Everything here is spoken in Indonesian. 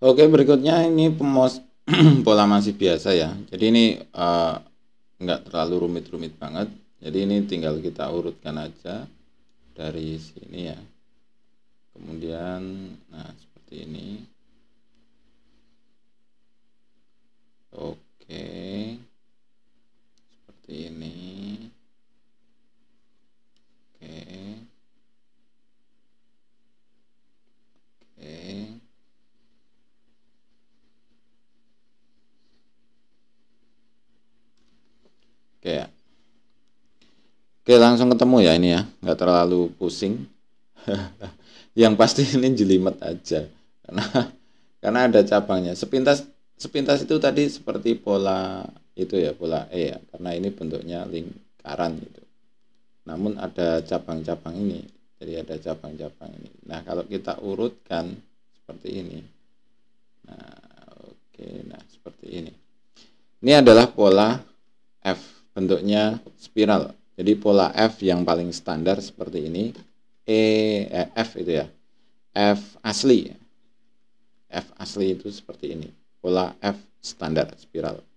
Oke, berikutnya ini pemos pola masih biasa ya. Jadi ini uh, terlalu rumit-rumit banget. Jadi ini tinggal kita urutkan aja dari sini ya. Kemudian, nah seperti ini. Oke. kayak oke langsung ketemu ya ini ya nggak terlalu pusing yang pasti ini jelimet aja karena karena ada cabangnya sepintas sepintas itu tadi seperti pola itu ya pola E ya karena ini bentuknya lingkaran gitu namun ada cabang-cabang ini jadi ada cabang-cabang ini nah kalau kita urutkan seperti ini nah oke nah seperti ini ini adalah pola F bentuknya spiral. Jadi pola F yang paling standar seperti ini, e, eh, F itu ya, F asli. F asli itu seperti ini, pola F standar spiral.